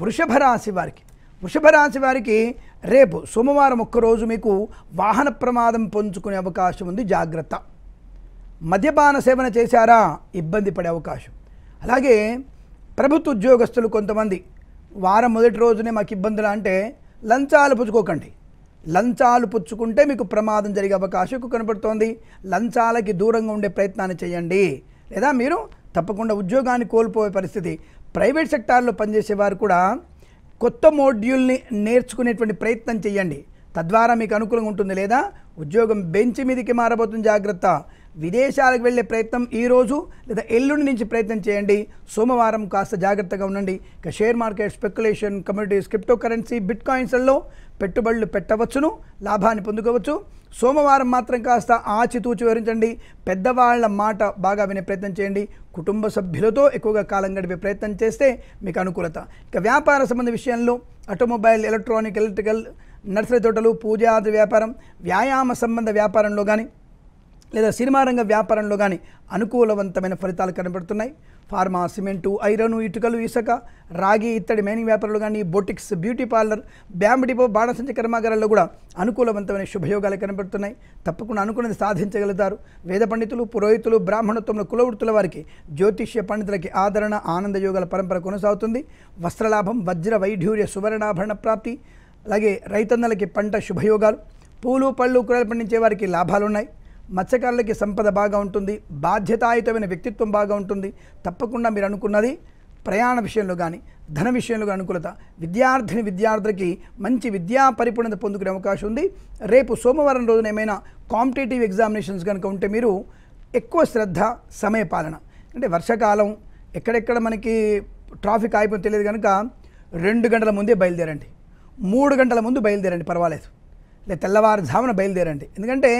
వృషభ రాశి వారికి వృషభ రాశి వారికి రేపు సోమవారం ఒక్కరోజు మీకు వాహన ప్రమాదం పొంచుకునే అవకాశం ఉంది జాగ్రత్త మద్యపాన సేవన చేశారా ఇబ్బంది పడే అవకాశం అలాగే ప్రభుత్వ ఉద్యోగస్తులు కొంతమంది వారం మొదటి రోజునే మాకు ఇబ్బందులు అంటే లంచాలు పుచ్చుకోకండి లంచాలు పుచ్చుకుంటే మీకు ప్రమాదం జరిగే అవకాశం ఎక్కువ కనబడుతోంది లంచాలకి దూరంగా ఉండే ప్రయత్నాన్ని చేయండి లేదా మీరు తప్పకుండా ఉద్యోగాన్ని కోల్పోయే పరిస్థితి ప్రైవేట్ సెక్టార్లో పనిచేసే వారు కూడా కొత్త మోడ్యూల్ని నేర్చుకునేటువంటి ప్రయత్నం చేయండి తద్వారా మీకు అనుకూలంగా ఉంటుంది లేదా ఉద్యోగం బెంచ్ మీదకి మారబోతుంది జాగ్రత్త విదేశాలకు వెళ్ళే ప్రయత్నం ఈరోజు లేదా ఎల్లుండి నుంచి ప్రయత్నం చేయండి సోమవారం కాస్త జాగ్రత్తగా ఉండండి ఇక share market speculation communities crypto currency బిట్ కాయిన్స్లలో పెట్టుబడులు పెట్టవచ్చును లాభాన్ని పొందుకోవచ్చు సోమవారం మాత్రం కాస్త ఆచితూచి వివరించండి పెద్దవాళ్ల మాట బాగా వినే ప్రయత్నం చేయండి కుటుంబ సభ్యులతో ఎక్కువగా కాలం గడిపే ప్రయత్నం చేస్తే మీకు అనుకూలత ఇక వ్యాపార సంబంధ విషయంలో ఆటోమొబైల్ ఎలక్ట్రానిక్ ఎలక్ట్రికల్ నర్సరీ తోటలు పూజాది వ్యాపారం వ్యాయామ సంబంధ వ్యాపారంలో కానీ లేదా సినిమా రంగ వ్యాపారంలో కానీ అనుకూలవంతమైన ఫలితాలు కనబడుతున్నాయి ఫార్మా సిమెంటు ఐరను ఇటుకలు ఇసుక రాగి ఇత్తడి మైనింగ్ వ్యాపారాలు కానీ బొటిక్స్ బ్యూటీ పార్లర్ బ్యాంబడిపో బాణసంచ కర్మాగారాల్లో కూడా అనుకూలవంతమైన శుభయోగాలు కనబడుతున్నాయి తప్పకుండా అనుకున్నది సాధించగలుగుతారు వేద పండితులు పురోహితులు బ్రాహ్మణత్వంలో కులవృత్తుల వారికి జ్యోతిష్య పండితులకి ఆదరణ ఆనంద యోగాల పరంపర కొనసాగుతుంది వస్త్రలాభం వజ్ర వైఢూర్య సువర్ణాభరణ ప్రాప్తి అలాగే రైతన్నలకి పంట శుభయోగాలు పూలు పళ్ళు కూరలు పండించే వారికి లాభాలున్నాయి మత్స్యకారులకి సంపద బాగా ఉంటుంది బాధ్యతాయుతమైన వ్యక్తిత్వం బాగా ఉంటుంది తప్పకుండా మీరు అనుకున్నది ప్రయాణ విషయంలో కానీ ధన విషయంలో అనుకూలత విద్యార్థిని విద్యార్థులకి మంచి విద్యా పరిపూర్ణత పొందుకునే అవకాశం ఉంది రేపు సోమవారం రోజున ఏమైనా కాంపిటేటివ్ ఎగ్జామినేషన్స్ కనుక ఉంటే మీరు ఎక్కువ శ్రద్ధ సమయపాలన అంటే వర్షాకాలం ఎక్కడెక్కడ మనకి ట్రాఫిక్ ఆగిపోయి తెలియదు కనుక రెండు గంటల ముందే బయలుదేరండి మూడు గంటల ముందు బయలుదేరండి పర్వాలేదు లేదా తెల్లవారుజామున బయలుదేరండి ఎందుకంటే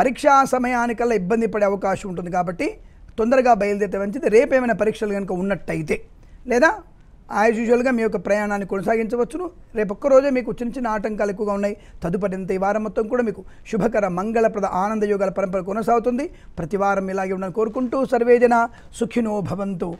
పరీక్షా సమయానికల్లా ఇబ్బంది పడే అవకాశం ఉంటుంది కాబట్టి తొందరగా బయలుదేరితే మంచిది రేపేమైనా పరీక్షలు కనుక ఉన్నట్టయితే లేదా యాజ్ యూజువల్గా మీ యొక్క ప్రయాణాన్ని కొనసాగించవచ్చును రేపు ఒక్కరోజే మీకు చిన్న చిన్న ఆటంకాలు ఎక్కువగా ఉన్నాయి తదుపరింత ఈ వారం మొత్తం కూడా మీకు శుభకర మంగళప్రద ఆనంద యోగాల పరంపర కొనసాగుతుంది ప్రతి వారం ఇలాగే ఉండాలని కోరుకుంటూ సర్వేజన సుఖినో భవంతు